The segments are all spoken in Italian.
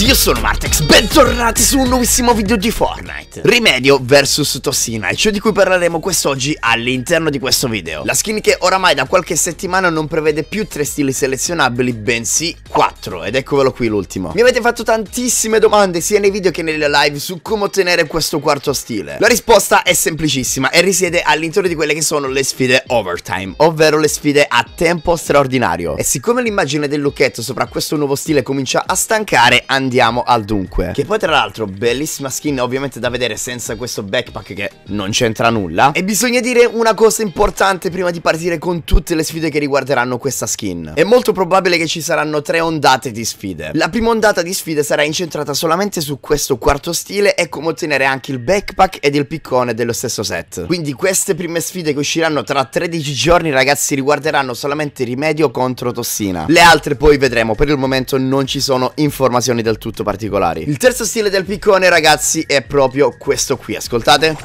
ragazzi, io sono Martex, bentornati su un nuovissimo video di Fortnite Rimedio vs Tossina, il ciò di cui parleremo quest'oggi all'interno di questo video La skin che oramai da qualche settimana non prevede più tre stili selezionabili, bensì quattro Ed eccovelo qui l'ultimo Mi avete fatto tantissime domande sia nei video che nelle live su come ottenere questo quarto stile La risposta è semplicissima e risiede all'interno di quelle che sono le sfide overtime Ovvero le sfide a tempo straordinario E siccome l'immagine del lucchetto sopra questo nuovo stile comincia a stancare, andiamo andiamo al dunque. Che poi tra l'altro bellissima skin ovviamente da vedere senza questo backpack che non c'entra nulla. E bisogna dire una cosa importante prima di partire con tutte le sfide che riguarderanno questa skin. È molto probabile che ci saranno tre ondate di sfide. La prima ondata di sfide sarà incentrata solamente su questo quarto stile e come ottenere anche il backpack ed il piccone dello stesso set. Quindi queste prime sfide che usciranno tra 13 giorni ragazzi riguarderanno solamente rimedio contro tossina. Le altre poi vedremo, per il momento non ci sono informazioni da del tutto particolari. Il terzo stile del piccone, ragazzi, è proprio questo qui, ascoltate.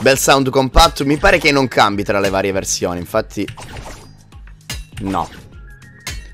Bel sound compatto, mi pare che non cambi tra le varie versioni, infatti... No,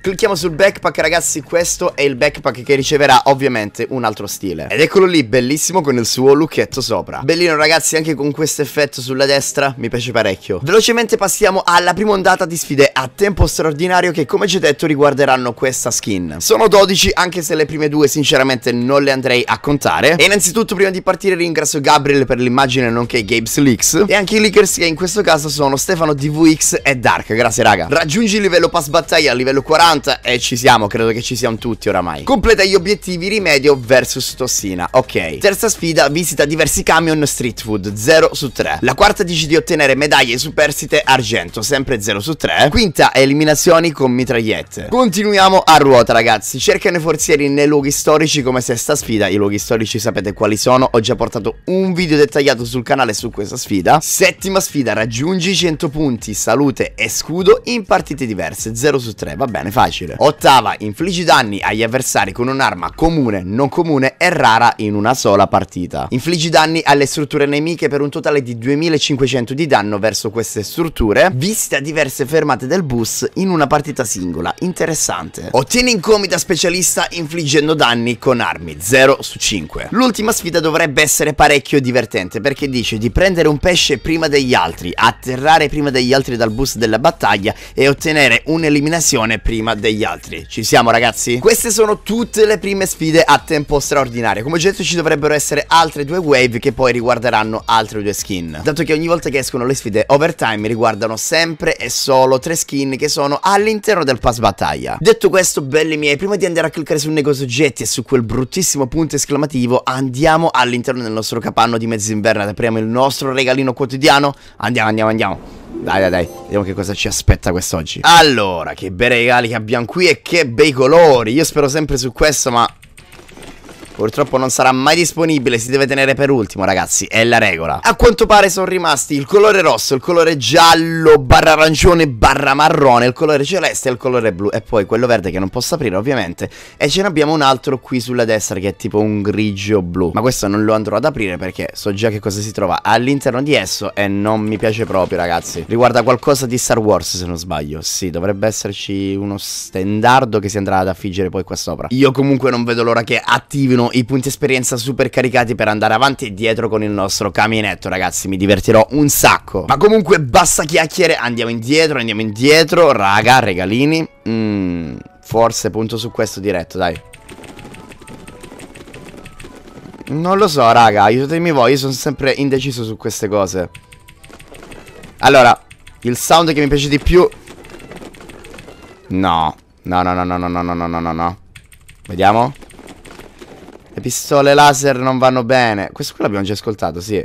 Clicchiamo sul backpack ragazzi, questo è il backpack che riceverà ovviamente un altro stile. Ed eccolo lì, bellissimo con il suo lucchetto sopra. Bellino ragazzi anche con questo effetto sulla destra, mi piace parecchio. Velocemente passiamo alla prima ondata di sfide a tempo straordinario che come già detto riguarderanno questa skin. Sono 12 anche se le prime due sinceramente non le andrei a contare. E innanzitutto prima di partire ringrazio Gabriel per l'immagine nonché Gabe's Leaks e anche i leakers che in questo caso sono Stefano DVX e Dark, grazie raga. Raggiungi il livello pass battaglia a livello 40 abbastanza e ci siamo, credo che ci siamo tutti oramai. Completa gli obiettivi rimedio versus tossina, ok. Terza sfida, visita diversi camion street food, 0 su 3. La quarta dici di ottenere medaglie superstite argento, sempre 0 su 3. Quinta, eliminazioni con mitragliette. Continuiamo a ruota ragazzi, cercano i forzieri nei luoghi storici come sesta sfida, i luoghi storici sapete quali sono, ho già portato un video dettagliato sul canale su questa sfida. Settima sfida, raggiungi 100 punti, salute e scudo in partite diverse, 0 su 3, va bene, facile. Ottava, infliggi danni agli avversari con un'arma comune, non comune e rara in una sola partita. Infliggi danni alle strutture nemiche per un totale di 2500 di danno verso queste strutture, visita diverse fermate del bus in una partita singola, interessante. Ottieni incomita specialista infliggendo danni con armi, 0 su 5. L'ultima sfida dovrebbe essere parecchio divertente perché dice di prendere un pesce prima degli altri, atterrare prima degli altri dal bus della battaglia e ottenere un'eliminazione prima prima degli altri. Ci siamo ragazzi? Queste sono tutte le prime sfide a tempo straordinario. Come ho detto ci dovrebbero essere altre due wave che poi riguarderanno altre due skin. Dato che ogni volta che escono le sfide overtime riguardano sempre e solo tre skin che sono all'interno del pass battaglia. Detto questo, belli miei, prima di andare a cliccare sul negozio oggetti e su quel bruttissimo punto esclamativo, andiamo all'interno del nostro capanno di mezzinverno ed apriamo il nostro regalino quotidiano. Andiamo, andiamo, andiamo. Dai, dai, dai, vediamo che cosa ci aspetta quest'oggi. Allora, che bei regali che abbiamo qui e che bei colori. Io spero sempre su questo, ma Purtroppo non sarà mai disponibile, si deve tenere per ultimo ragazzi, è la regola A quanto pare sono rimasti il colore rosso, il colore giallo, barra arancione, barra marrone, il colore celeste e il colore blu E poi quello verde che non posso aprire ovviamente E ce n'abbiamo un altro qui sulla destra che è tipo un grigio blu Ma questo non lo andrò ad aprire perché so già che cosa si trova all'interno di esso E non mi piace proprio ragazzi Riguarda qualcosa di Star Wars se non sbaglio Sì, dovrebbe esserci uno stendardo che si andrà ad affiggere poi qua sopra Io comunque non vedo l'ora che attivino i punti esperienza super caricati per andare avanti e dietro con il nostro camionetto ragazzi. Mi divertirò un sacco. Ma comunque, basta chiacchiere. Andiamo indietro, andiamo indietro. Raga, regalini. Mm, forse punto su questo diretto, dai. Non lo so, raga. Aiutatemi voi. Io sono sempre indeciso su queste cose. Allora, il sound che mi piace di più... No, no, no, no, no, no, no, no, no, no. Vediamo. Le pistole laser non vanno bene. Questo qui l'abbiamo già ascoltato, sì.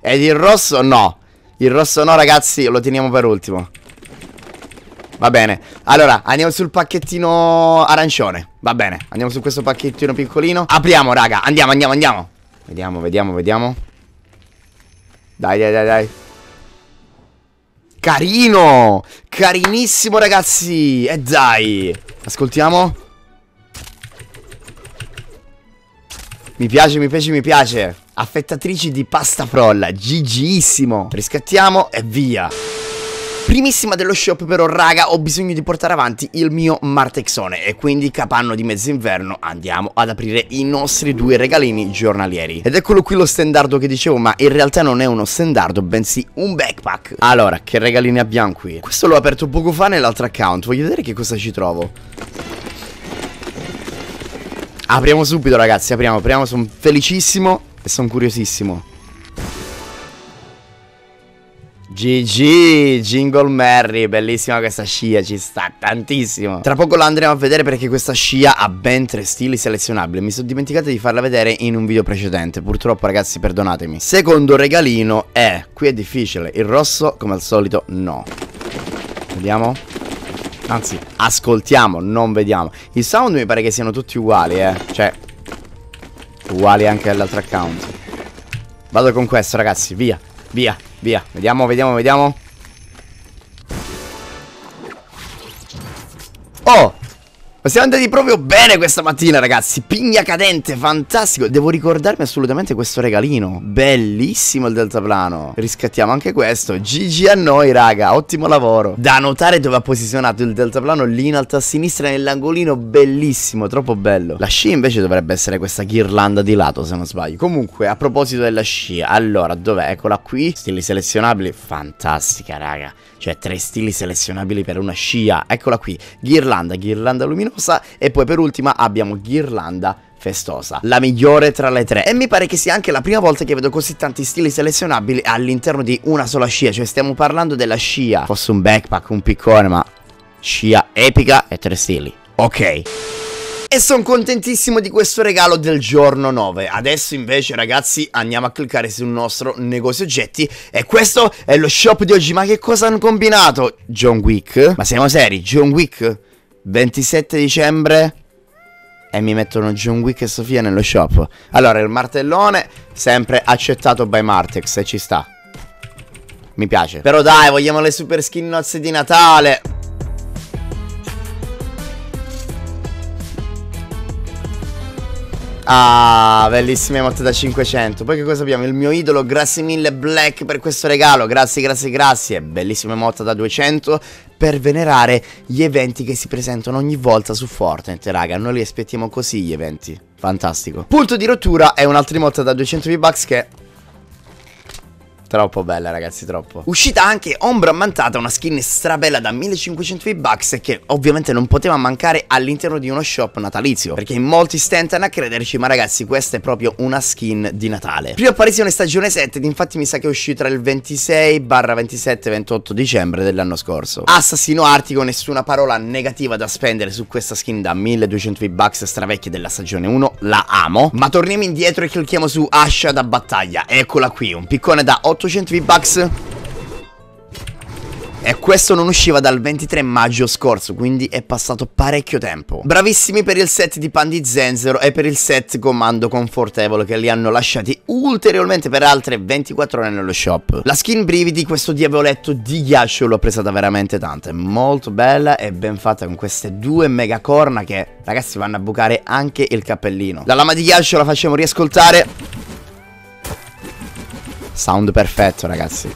Ed il rosso no. Il rosso no, ragazzi, lo teniamo per ultimo. Va bene. Allora, andiamo sul pacchettino arancione. Va bene. Andiamo su questo pacchettino piccolino. Apriamo, raga. Andiamo, andiamo, andiamo. Vediamo, vediamo, vediamo. Dai, dai, dai, dai. Carino! Carinissimo, ragazzi! E dai! Ascoltiamo. Mi piace, mi piace, mi piace. Affettatrici di pasta frolla, GGissimo. Riscattiamo e via. Primissima dello shop però raga ho bisogno di portare avanti il mio martexone e quindi capanno di mezzo inverno andiamo ad aprire i nostri due regalini giornalieri Ed eccolo qui lo standardo che dicevo ma in realtà non è uno standardo bensì un backpack Allora che regalini abbiamo qui? Questo l'ho aperto poco fa nell'altro account voglio vedere che cosa ci trovo Apriamo subito ragazzi, apriamo, apriamo, sono felicissimo e sono curiosissimo. GG, Jingle Merry, bellissima questa scia, ci sta tantissimo. Tra poco la andremo a vedere perché questa scia ha ben tre stili selezionabili. Mi sono dimenticato di farla vedere in un video precedente, purtroppo ragazzi perdonatemi. Secondo regalino è, qui è difficile, il rosso come al solito no. Vediamo. Anzi, ascoltiamo, non vediamo I sound mi pare che siano tutti uguali, eh Cioè, uguali anche all'altro account Vado con questo, ragazzi, via, via, via Vediamo, vediamo, vediamo Oh! Ma siamo andati proprio bene questa mattina, ragazzi. Pigna cadente, fantastico. Devo ricordarmi assolutamente questo regalino. Bellissimo il deltaplano. Riscattiamo anche questo. GG a noi, raga. Ottimo lavoro. Da notare dove ha posizionato il deltaplano lì in alto a sinistra nell'angolino. Bellissimo, troppo bello. La scia invece dovrebbe essere questa ghirlanda di lato, se non sbaglio. Comunque, a proposito della scia. Allora, dov'è? Eccola qui. Stili selezionabili. Fantastica, raga. Cioè, tre stili selezionabili per una scia. Eccola qui. Ghirlanda, ghirlanda luminosa luminosa e poi per ultima abbiamo ghirlanda festosa, la migliore tra le tre e mi pare che sia anche la prima volta che vedo così tanti stili selezionabili all'interno di una sola scia, cioè stiamo parlando della scia, fosse un backpack, un piccone ma scia epica e tre stili, ok e sono contentissimo di questo regalo del giorno 9. Adesso invece ragazzi andiamo a cliccare sul nostro negozio oggetti e questo è lo shop di oggi. Ma che cosa hanno combinato? John Wick? Ma siamo seri? John Wick? 27 dicembre e mi mettono John Wick e Sofia nello shop. Allora, il martellone sempre accettato by Martex e ci sta. Mi piace. Però dai, vogliamo le super skin nozze di Natale. Ah, bellissime motte da 500. Poi che cosa abbiamo? Il mio idolo, grazie mille Black per questo regalo. Grazie, grazie, grazie. Bellissime motte da 200 per venerare gli eventi che si presentano ogni volta su Fortnite, raga. Noi li aspettiamo così gli eventi. Fantastico. Punto di rottura è un'altra motta da 200 V-Bucks che Troppo bella ragazzi, troppo. Uscita anche Ombra Ammantata, una skin strabella da 1500 V-Bucks che ovviamente non poteva mancare all'interno di uno shop natalizio, perché molti stentano a crederci, ma ragazzi questa è proprio una skin di Natale. Prima apparizione stagione 7, ed infatti mi sa che è uscita il 26-27-28 dicembre dell'anno scorso. Assassino Artico, nessuna parola negativa da spendere su questa skin da 1200 V-Bucks stravecchia della stagione 1, la amo. Ma torniamo indietro e clicchiamo su Ascia da battaglia, eccola qui, un piccone da 8 800 V-Bucks. E questo non usciva dal 23 maggio scorso, quindi è passato parecchio tempo. Bravissimi per il set di pan di Zenzero e per il set Comando Confortevole che li hanno lasciati ulteriormente per altre 24 ore nello shop. La skin brividi, questo diavoletto di ghiaccio, l'ho presa veramente tanto È Molto bella e ben fatta con queste due mega corna che, ragazzi, vanno a bucare anche il cappellino. La lama di ghiaccio la facciamo riascoltare. Sound perfetto, ragazzi.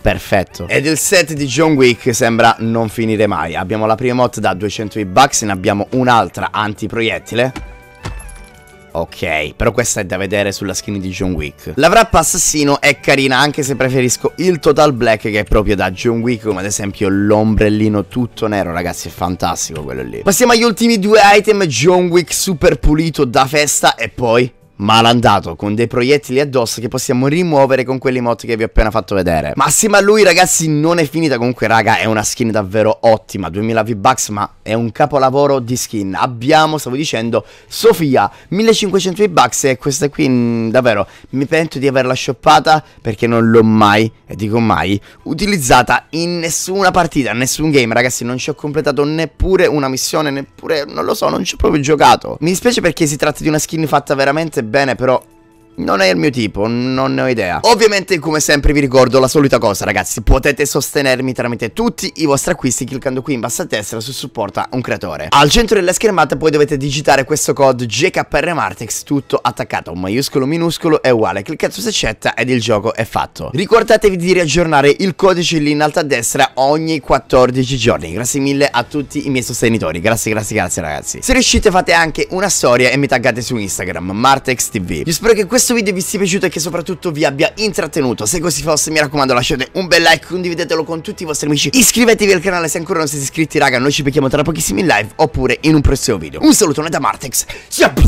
Perfetto. Ed il set di John Wick sembra non finire mai. Abbiamo la prima mod da 200 bucks, ne abbiamo un'altra antiproiettile. Ok, però questa è da vedere sulla skin di John Wick. La wrap assassino è carina anche se preferisco il total black che è proprio da John Wick, come ad esempio l'ombrellino tutto nero, ragazzi, è fantastico quello lì. Passiamo agli ultimi due item, John Wick super pulito da festa e poi malandato con dei proiettili addosso che possiamo rimuovere con quelli mod che vi ho appena fatto vedere. Ma assieme a lui ragazzi non è finita comunque raga è una skin davvero ottima 2000 V-Bucks ma è un capolavoro di skin. Abbiamo stavo dicendo Sofia 1500 V-Bucks e questa qui mh, mm, davvero mi pento di averla shoppata perché non l'ho mai e dico mai utilizzata in nessuna partita, nessun game ragazzi non ci ho completato neppure una missione neppure non lo so non ci ho proprio giocato. Mi dispiace perché si tratta di una skin fatta veramente bene, però non è il mio tipo, non ne ho idea. Ovviamente, come sempre, vi ricordo la solita cosa, ragazzi. Potete sostenermi tramite tutti i vostri acquisti cliccando qui in basso a destra su supporta un creatore. Al centro della schermata poi dovete digitare questo code GKRMartex, tutto attaccato, maiuscolo, minuscolo è uguale. Cliccate su accetta ed il gioco è fatto. Ricordatevi di riaggiornare il codice lì in alto a destra ogni 14 giorni. Grazie mille a tutti i miei sostenitori. Grazie, grazie, grazie, ragazzi. Se riuscite fate anche una storia e mi taggate su Instagram, MartexTV. Io spero che questo questo video vi sia piaciuto e che soprattutto vi abbia intrattenuto. Se così fosse, mi raccomando, lasciate un bel like, condividetelo con tutti i vostri amici, iscrivetevi al canale se ancora non siete iscritti, raga, noi ci becchiamo tra pochissimi in live oppure in un prossimo video. Un salutone da Martex, ciao!